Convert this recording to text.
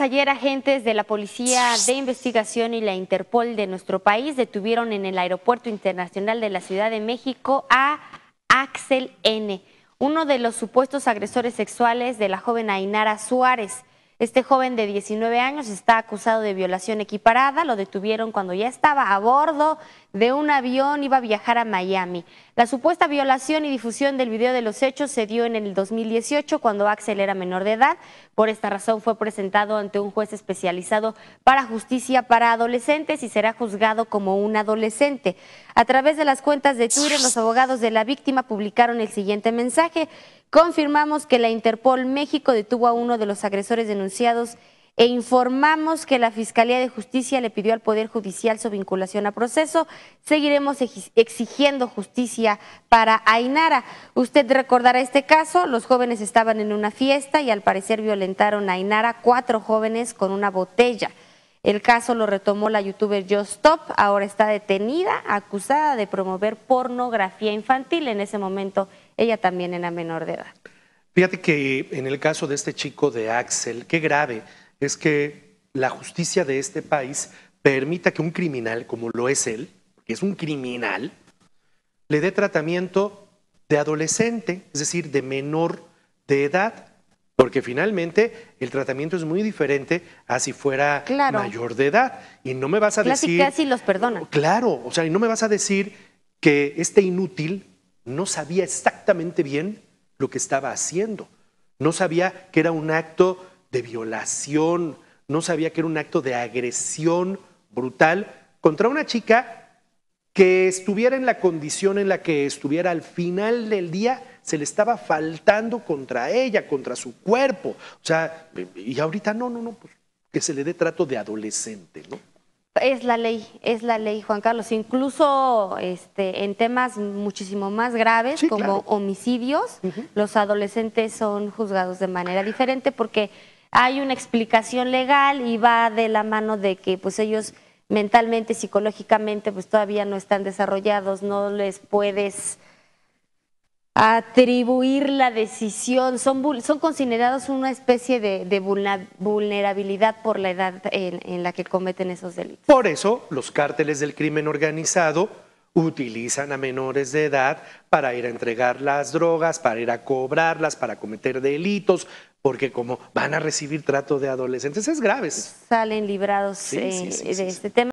ayer agentes de la Policía de Investigación y la Interpol de nuestro país detuvieron en el Aeropuerto Internacional de la Ciudad de México a Axel N., uno de los supuestos agresores sexuales de la joven Ainara Suárez. Este joven de 19 años está acusado de violación equiparada. Lo detuvieron cuando ya estaba a bordo de un avión, iba a viajar a Miami. La supuesta violación y difusión del video de los hechos se dio en el 2018 cuando Axel era menor de edad. Por esta razón fue presentado ante un juez especializado para justicia para adolescentes y será juzgado como un adolescente. A través de las cuentas de Twitter, los abogados de la víctima publicaron el siguiente mensaje. Confirmamos que la Interpol México detuvo a uno de los agresores denunciados e informamos que la Fiscalía de Justicia le pidió al Poder Judicial su vinculación a proceso. Seguiremos exigiendo justicia para Ainara. Usted recordará este caso, los jóvenes estaban en una fiesta y al parecer violentaron a Ainara cuatro jóvenes con una botella. El caso lo retomó la youtuber Stop. ahora está detenida, acusada de promover pornografía infantil. En ese momento ella también era menor de edad. Fíjate que en el caso de este chico de Axel, qué grave es que la justicia de este país permita que un criminal como lo es él, que es un criminal, le dé tratamiento de adolescente, es decir, de menor de edad. Porque finalmente el tratamiento es muy diferente a si fuera mayor de edad. Y no me vas a decir. Casi los perdonan. Claro, o sea, y no me vas a decir que este inútil no sabía exactamente bien lo que estaba haciendo. No sabía que era un acto de violación, no sabía que era un acto de agresión brutal contra una chica que estuviera en la condición en la que estuviera al final del día se le estaba faltando contra ella, contra su cuerpo. O sea, y ahorita no, no, no, pues que se le dé trato de adolescente, ¿no? Es la ley, es la ley, Juan Carlos. Incluso este, en temas muchísimo más graves, como homicidios, los adolescentes son juzgados de manera diferente porque hay una explicación legal y va de la mano de que pues ellos mentalmente, psicológicamente, pues todavía no están desarrollados, no les puedes atribuir la decisión, son, son considerados una especie de, vulnerabilidad por la edad en, la que cometen esos delitos. Por eso los cárteles del crimen organizado utilizan a menores de edad para ir a entregar las drogas, para ir a cobrarlas, para cometer delitos, porque como van a recibir trato de adolescentes, es grave. Salen librados eh, de este tema.